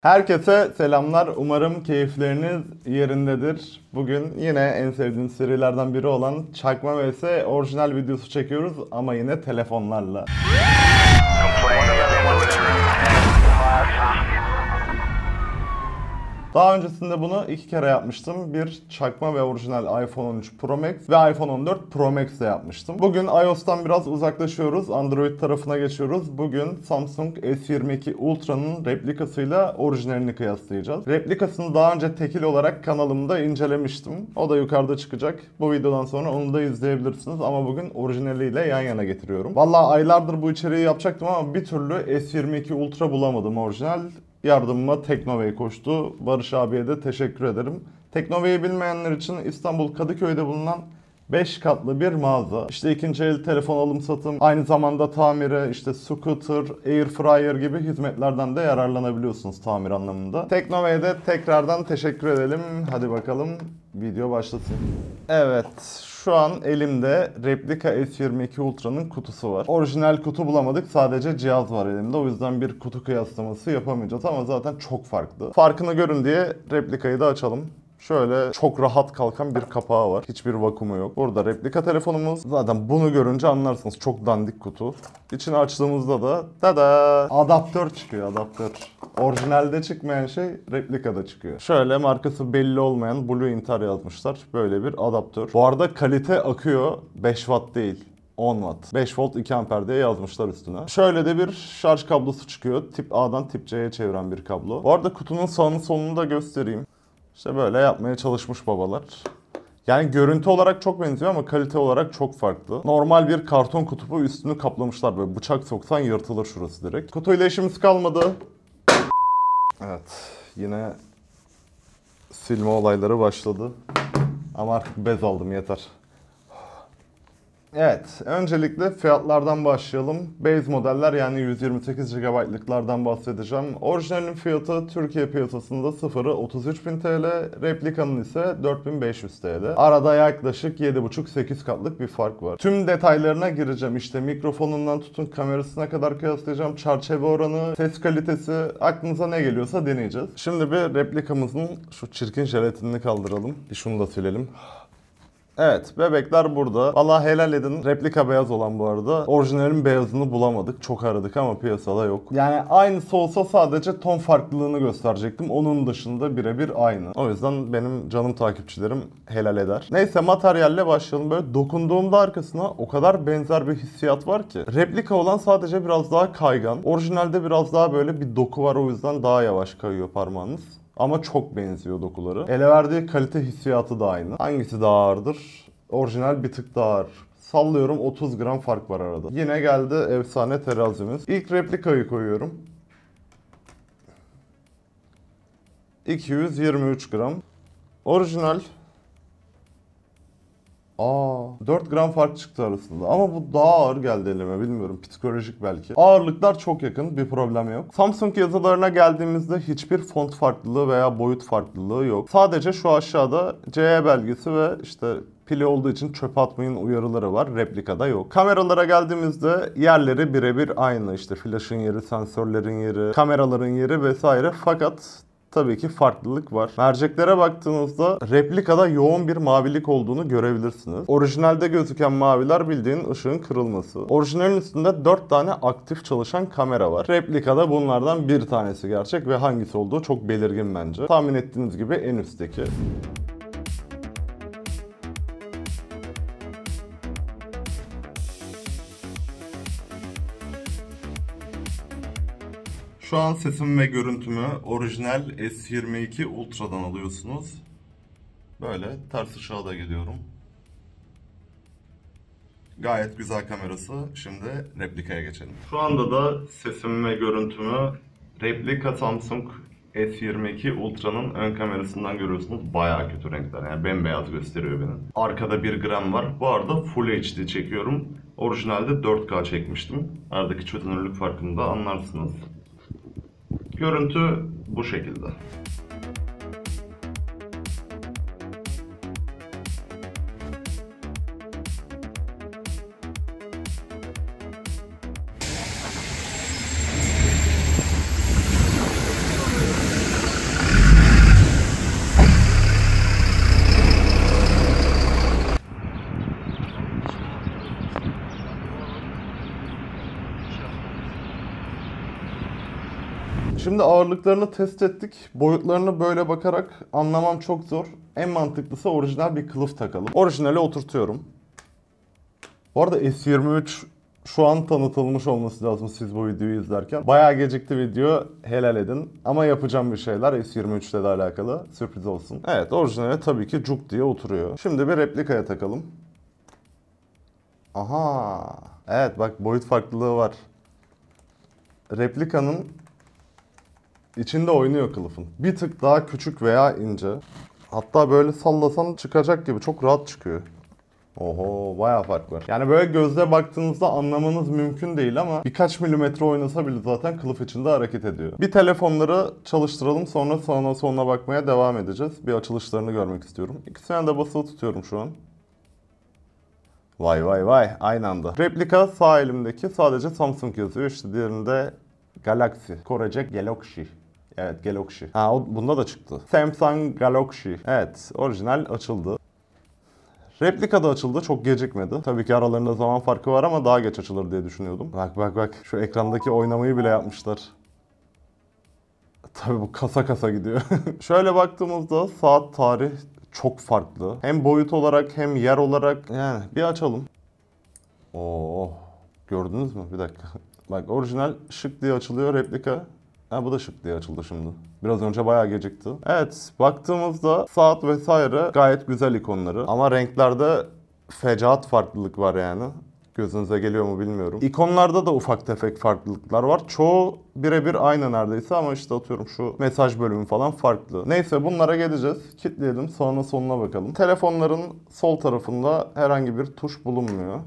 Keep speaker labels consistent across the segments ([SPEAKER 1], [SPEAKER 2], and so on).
[SPEAKER 1] Herkese selamlar. Umarım keyifleriniz yerindedir. Bugün yine en sevdiğiniz serilerden biri olan Çakma vs orijinal videosu çekiyoruz ama yine telefonlarla. Daha öncesinde bunu iki kere yapmıştım. Bir çakma ve orijinal iPhone 13 Pro Max ve iPhone 14 Pro Max'te yapmıştım. Bugün iOS'tan biraz uzaklaşıyoruz. Android tarafına geçiyoruz. Bugün Samsung S22 Ultra'nın replikasıyla orijinalini kıyaslayacağız. Replikasını daha önce tekil olarak kanalımda incelemiştim. O da yukarıda çıkacak. Bu videodan sonra onu da izleyebilirsiniz ama bugün orijinaliyle yan yana getiriyorum. Valla aylardır bu içeriği yapacaktım ama bir türlü S22 Ultra bulamadım orijinal yardımıma Teknovey koştu. Barış abiye de teşekkür ederim. Teknovey'i bilmeyenler için İstanbul Kadıköy'de bulunan 5 katlı bir mağaza. İşte ikinci el telefon alım satım, aynı zamanda tamire, işte scooter, air fryer gibi hizmetlerden de yararlanabiliyorsunuz tamir anlamında. Teknovey'de tekrardan teşekkür edelim. Hadi bakalım video başlasın. Evet, şu an elimde replika S22 Ultra'nın kutusu var. Orijinal kutu bulamadık. Sadece cihaz var elimde. O yüzden bir kutu kıyaslaması yapamayacağız ama zaten çok farklı. Farkını görün diye replikayı da açalım. Şöyle çok rahat kalkan bir kapağı var. Hiçbir vakumu yok. Burada replika telefonumuz. Zaten bunu görünce anlarsınız. Çok dandik kutu. İçini açtığımızda da tada adaptör çıkıyor adaptör. Orijinalde çıkmayan şey replikada çıkıyor. Şöyle markası belli olmayan Blue Inter yazmışlar. Böyle bir adaptör. Bu arada kalite akıyor 5 watt değil. 10 watt. 5 volt 2 amper diye yazmışlar üstüne. Şöyle de bir şarj kablosu çıkıyor. Tip A'dan tip C'ye çeviren bir kablo. Bu arada kutunun sağını solunu da göstereyim. İşte böyle yapmaya çalışmış babalar. Yani görüntü olarak çok benziyor ama kalite olarak çok farklı. Normal bir karton kutubu üstünü kaplamışlar böyle bıçak soksan yırtılır şurası direkt. Kutuyla işimiz kalmadı. Evet yine silme olayları başladı. Ama artık bez aldım yeter. Evet, öncelikle fiyatlardan başlayalım. Base modeller yani 128 GB'lıklardan bahsedeceğim. Orijinalin fiyatı Türkiye piyasasında sıfırı 33.000 TL, replikanın ise 4500 TL. Arada yaklaşık 7.5-8 katlık bir fark var. Tüm detaylarına gireceğim. İşte mikrofonundan tutun kamerasına kadar kıyaslayacağım. Çerçeve oranı, ses kalitesi, aklınıza ne geliyorsa deneyeceğiz. Şimdi bir replikamızın şu çirkin jelatinini kaldıralım. Bir şunu da silelim. Evet bebekler burada. Allah helal edin. Replika beyaz olan bu arada. Orijinalin beyazını bulamadık. Çok aradık ama piyasada yok. Yani aynısı olsa sadece ton farklılığını gösterecektim. Onun dışında birebir aynı. O yüzden benim canım takipçilerim helal eder. Neyse materyalle başlayalım. Böyle dokunduğumda arkasına o kadar benzer bir hissiyat var ki. Replika olan sadece biraz daha kaygan. Orijinalde biraz daha böyle bir doku var o yüzden daha yavaş kayıyor parmağınız. Ama çok benziyor dokuları. Ele verdiği kalite hissiyatı da aynı. Hangisi daha ağırdır? Orijinal bir tık daha ağır. Sallıyorum 30 gram fark var arada. Yine geldi efsane terazimiz. İlk replikayı koyuyorum. 223 gram. Orijinal Aa 4 gram fark çıktı arasında ama bu daha ağır geldi elime bilmiyorum psikolojik belki. Ağırlıklar çok yakın bir problem yok. Samsung yazılarına geldiğimizde hiçbir font farklılığı veya boyut farklılığı yok. Sadece şu aşağıda CE belgesi ve işte pili olduğu için çöp atmayın uyarıları var. Replikada yok. Kameralara geldiğimizde yerleri birebir aynı. İşte flashın yeri, sensörlerin yeri, kameraların yeri vesaire. Fakat tabii ki farklılık var. Merceklere baktığınızda replikada yoğun bir mavilik olduğunu görebilirsiniz. Orijinalde gözüken maviler bildiğin ışığın kırılması. Orijinalin üstünde 4 tane aktif çalışan kamera var. Replikada bunlardan bir tanesi gerçek ve hangisi olduğu çok belirgin bence. Tahmin ettiğiniz gibi en üstteki. Şu an sesim ve görüntümü orijinal S22 Ultra'dan alıyorsunuz. Böyle ters ışığa da geliyorum. Gayet güzel kamerası. Şimdi replikaya geçelim. Şu anda da sesim ve görüntümü replika Samsung S22 Ultra'nın ön kamerasından görüyorsunuz. Bayağı kötü renkler. Yani bembeyaz gösteriyor benim. Arkada 1 gram var. Bu arada Full HD çekiyorum. Orijinalde 4K çekmiştim. Aradaki çözünürlük farkını da anlarsınız. Görüntü bu şekilde. Şimdi ağırlıklarını test ettik. Boyutlarını böyle bakarak anlamam çok zor. En mantıklısı orijinal bir kılıf takalım. Orijinale oturtuyorum. Bu arada S23 şu an tanıtılmış olması lazım siz bu videoyu izlerken. Bayağı gecikti video helal edin. Ama yapacağım bir şeyler S23 ile de alakalı. Sürpriz olsun. Evet orijinale tabii ki cuk diye oturuyor. Şimdi bir replikaya takalım. Aha. Evet bak boyut farklılığı var. Replikanın İçinde oynuyor kılıfın. Bir tık daha küçük veya ince. Hatta böyle sallasan çıkacak gibi çok rahat çıkıyor. Oho bayağı fark var. Yani böyle gözle baktığınızda anlamanız mümkün değil ama birkaç milimetre oynasa bile zaten kılıf içinde hareket ediyor. Bir telefonları çalıştıralım sonra sonra sonuna bakmaya devam edeceğiz. Bir açılışlarını görmek istiyorum. İkisine de basılı tutuyorum şu an. Vay vay vay aynı anda. Replika sağ elimdeki sadece Samsung yazıyor. İşte diğerinde Galaxy, Korece Galaxy Evet Galaxy. Ha o, bunda da çıktı. Samsung Galaxy. Evet orijinal açıldı. Replika da açıldı. Çok gecikmedi. Tabii ki aralarında zaman farkı var ama daha geç açılır diye düşünüyordum. Bak bak bak. Şu ekrandaki oynamayı bile yapmışlar. Tabii bu kasa kasa gidiyor. Şöyle baktığımızda saat tarih çok farklı. Hem boyut olarak hem yer olarak yani bir açalım. Oo gördünüz mü? Bir dakika. Bak orijinal şık diye açılıyor replika. Ha bu da şık diye açıldı şimdi. Biraz önce bayağı gecikti. Evet baktığımızda saat vesaire gayet güzel ikonları. Ama renklerde fecaat farklılık var yani. Gözünüze geliyor mu bilmiyorum. İkonlarda da ufak tefek farklılıklar var. Çoğu birebir aynı neredeyse ama işte atıyorum şu mesaj bölümü falan farklı. Neyse bunlara geleceğiz. Kitleyelim sonra sonuna bakalım. Telefonların sol tarafında herhangi bir tuş bulunmuyor.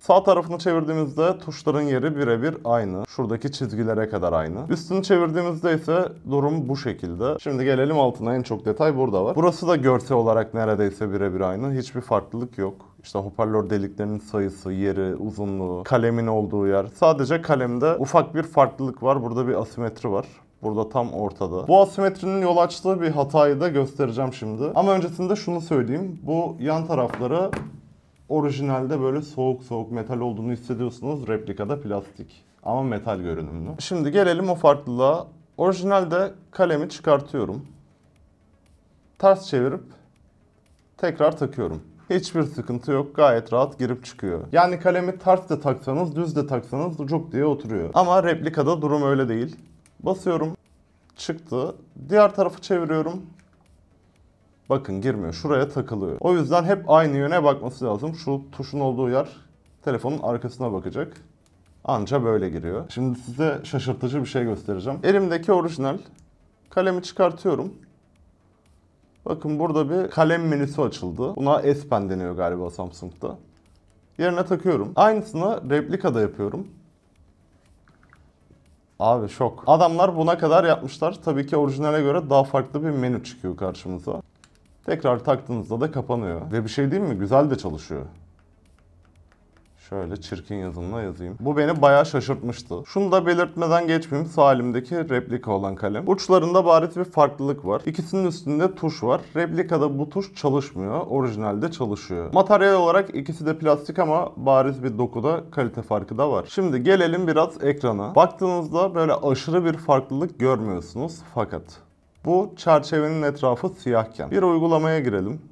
[SPEAKER 1] Sağ tarafını çevirdiğimizde tuşların yeri birebir aynı. Şuradaki çizgilere kadar aynı. Üstünü çevirdiğimizde ise durum bu şekilde. Şimdi gelelim altına. En çok detay burada var. Burası da görsel olarak neredeyse birebir aynı. Hiçbir farklılık yok. İşte hoparlör deliklerinin sayısı, yeri, uzunluğu, kalemin olduğu yer. Sadece kalemde ufak bir farklılık var. Burada bir asimetri var. Burada tam ortada. Bu asimetrinin yol açtığı bir hatayı da göstereceğim şimdi. Ama öncesinde şunu söyleyeyim. Bu yan tarafları Orijinalde böyle soğuk soğuk metal olduğunu hissediyorsunuz. Replikada plastik. Ama metal görünümlü. Şimdi gelelim o farklılığa. Orijinalde kalemi çıkartıyorum. Ters çevirip tekrar takıyorum. Hiçbir sıkıntı yok. Gayet rahat girip çıkıyor. Yani kalemi ters de taksanız, düz de taksanız cuk diye oturuyor. Ama replikada durum öyle değil. Basıyorum. Çıktı. Diğer tarafı çeviriyorum. Bakın girmiyor. Şuraya takılıyor. O yüzden hep aynı yöne bakması lazım. Şu tuşun olduğu yer telefonun arkasına bakacak. Anca böyle giriyor. Şimdi size şaşırtıcı bir şey göstereceğim. Elimdeki orijinal kalemi çıkartıyorum. Bakın burada bir kalem menüsü açıldı. Buna S Pen deniyor galiba Samsung'da. Yerine takıyorum. Aynısını replikada yapıyorum. Abi şok. Adamlar buna kadar yapmışlar. Tabii ki orijinale göre daha farklı bir menü çıkıyor karşımıza. Tekrar taktığınızda da kapanıyor. Ve bir şey değil mi? Güzel de çalışıyor. Şöyle çirkin yazımla yazayım. Bu beni bayağı şaşırtmıştı. Şunu da belirtmeden geçmeyeyim. Sağ elimdeki replika olan kalem. Uçlarında bariz bir farklılık var. İkisinin üstünde tuş var. Replikada bu tuş çalışmıyor. Orijinalde çalışıyor. Materyal olarak ikisi de plastik ama bariz bir dokuda kalite farkı da var. Şimdi gelelim biraz ekrana. Baktığınızda böyle aşırı bir farklılık görmüyorsunuz. Fakat bu çerçevenin etrafı siyahken. Bir uygulamaya girelim.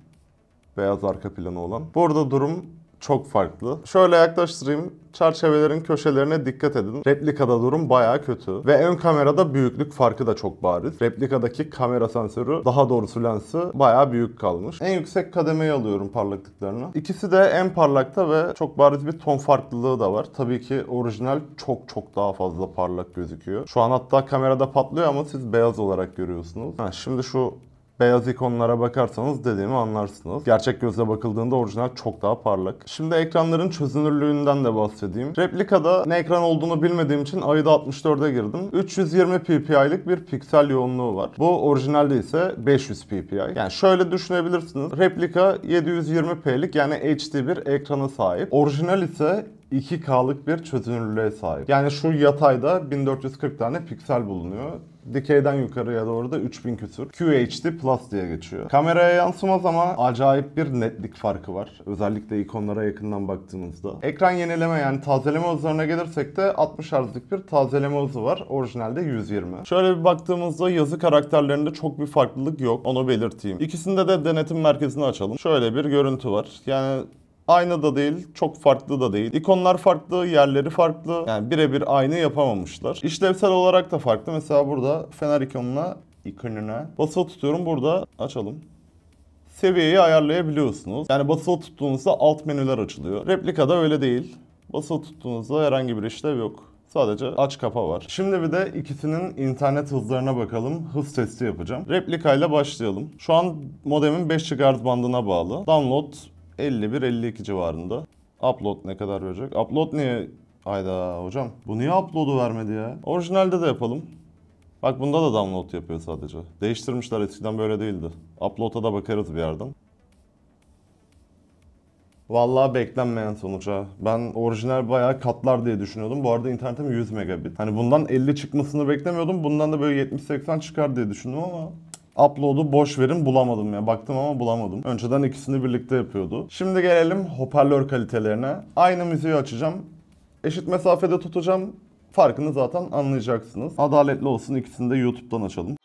[SPEAKER 1] Beyaz arka planı olan. Burada durum çok farklı. Şöyle yaklaştırayım. Çerçevelerin köşelerine dikkat edin. Replikada durum baya kötü. Ve ön kamerada büyüklük farkı da çok bariz. Replikadaki kamera sensörü daha doğrusu lensi baya büyük kalmış. En yüksek kademeyi alıyorum parlaklıklarını. İkisi de en parlakta ve çok bariz bir ton farklılığı da var. Tabii ki orijinal çok çok daha fazla parlak gözüküyor. Şu an hatta kamerada patlıyor ama siz beyaz olarak görüyorsunuz. Ha, şimdi şu Beyaz ikonlara bakarsanız dediğimi anlarsınız. Gerçek gözle bakıldığında orijinal çok daha parlak. Şimdi ekranların çözünürlüğünden de bahsedeyim. Replikada ne ekran olduğunu bilmediğim için ayda 64'e girdim. 320 ppi'lik bir piksel yoğunluğu var. Bu orijinalde ise 500 ppi. Yani şöyle düşünebilirsiniz. Replika 720p'lik yani HD bir ekrana sahip. Orijinal ise 2K'lık bir çözünürlüğe sahip. Yani şu yatayda 1440 tane piksel bulunuyor. Dikeyden yukarıya doğru da 3000 küsür. QHD Plus diye geçiyor. Kameraya yansımaz ama acayip bir netlik farkı var. Özellikle ikonlara yakından baktığınızda. Ekran yenileme yani tazeleme hızlarına gelirsek de 60 Hz'lik bir tazeleme hızı var. Orijinalde 120. Şöyle bir baktığımızda yazı karakterlerinde çok bir farklılık yok. Onu belirteyim. İkisinde de denetim merkezini açalım. Şöyle bir görüntü var. Yani Aynı da değil, çok farklı da değil. İkonlar farklı, yerleri farklı. Yani birebir aynı yapamamışlar. İşlevsel olarak da farklı. Mesela burada fener ikonuna, ikonuna basılı tutuyorum. Burada açalım seviyeyi ayarlayabiliyorsunuz. Yani basılı tuttuğunuzda alt menüler açılıyor. Replikada öyle değil. Basılı tuttuğunuzda herhangi bir işlev yok. Sadece aç kapa var. Şimdi bir de ikisinin internet hızlarına bakalım. Hız testi yapacağım. Replikayla başlayalım. Şu an modemin 5 GHz bandına bağlı. Download 51-52 civarında. Upload ne kadar verecek? Upload niye? Hayda hocam. Bu niye upload'u vermedi ya? Orijinalde de yapalım. Bak bunda da download yapıyor sadece. Değiştirmişler eskiden böyle değildi. Upload'a da bakarız bir yerden. Vallahi beklenmeyen sonuca. Ben orijinal bayağı katlar diye düşünüyordum. Bu arada internetim 100 megabit. Hani bundan 50 çıkmasını beklemiyordum. Bundan da böyle 70-80 çıkar diye düşündüm ama Upload'u boş verin bulamadım ya. Baktım ama bulamadım. Önceden ikisini birlikte yapıyordu. Şimdi gelelim hoparlör kalitelerine. Aynı müziği açacağım. Eşit mesafede tutacağım. Farkını zaten anlayacaksınız. Adaletli olsun ikisini de YouTube'dan açalım.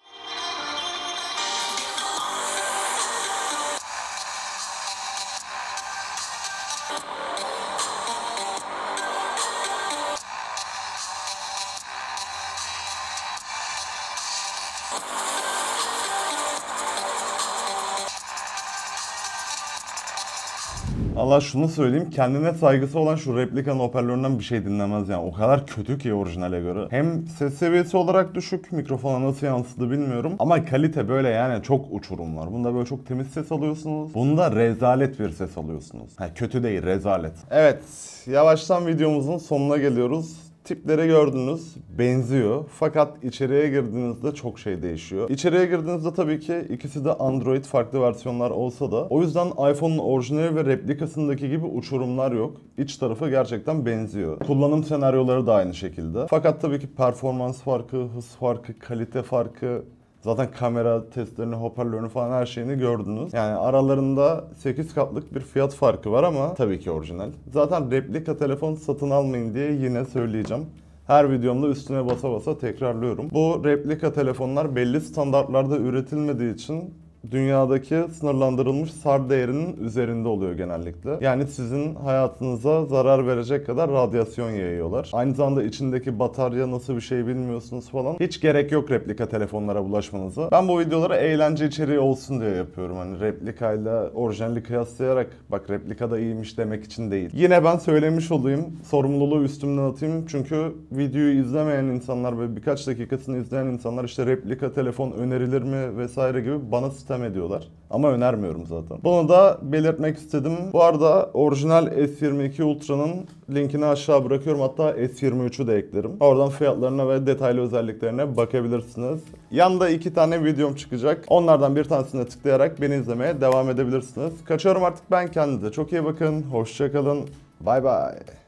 [SPEAKER 1] Valla şunu söyleyeyim kendine saygısı olan şu replikanın hoparlöründen bir şey dinlemez yani. O kadar kötü ki orijinale göre. Hem ses seviyesi olarak düşük mikrofona nasıl yansıdı bilmiyorum. Ama kalite böyle yani çok uçurum var. Bunda böyle çok temiz ses alıyorsunuz. Bunda rezalet bir ses alıyorsunuz. Ha, kötü değil rezalet. Evet yavaştan videomuzun sonuna geliyoruz tipleri gördünüz, benziyor. Fakat içeriye girdiğinizde çok şey değişiyor. İçeriye girdiğinizde tabii ki ikisi de Android farklı versiyonlar olsa da o yüzden iPhone'un orijinali ve replikasındaki gibi uçurumlar yok. İç tarafı gerçekten benziyor. Kullanım senaryoları da aynı şekilde. Fakat tabii ki performans farkı, hız farkı, kalite farkı Zaten kamera testlerini, hoparlörünü falan her şeyini gördünüz. Yani aralarında 8 katlık bir fiyat farkı var ama tabii ki orijinal. Zaten replika telefon satın almayın diye yine söyleyeceğim. Her videomda üstüne basa basa tekrarlıyorum. Bu replika telefonlar belli standartlarda üretilmediği için dünyadaki sınırlandırılmış SAR değerinin üzerinde oluyor genellikle. Yani sizin hayatınıza zarar verecek kadar radyasyon yayıyorlar. Aynı zamanda içindeki batarya nasıl bir şey bilmiyorsunuz falan. Hiç gerek yok replika telefonlara bulaşmanıza. Ben bu videoları eğlence içeriği olsun diye yapıyorum. Hani replikayla orijinali kıyaslayarak bak replika da iyiymiş demek için değil. Yine ben söylemiş olayım. Sorumluluğu üstümden atayım. Çünkü videoyu izlemeyen insanlar ve birkaç dakikasını izleyen insanlar işte replika telefon önerilir mi vesaire gibi bana site sistem ediyorlar. Ama önermiyorum zaten. Bunu da belirtmek istedim. Bu arada orijinal S22 Ultra'nın linkini aşağı bırakıyorum. Hatta S23'ü de eklerim. Oradan fiyatlarına ve detaylı özelliklerine bakabilirsiniz. Yanda iki tane videom çıkacak. Onlardan bir tanesine tıklayarak beni izlemeye devam edebilirsiniz. Kaçıyorum artık ben kendinize. Çok iyi bakın. Hoşçakalın. Bay bay.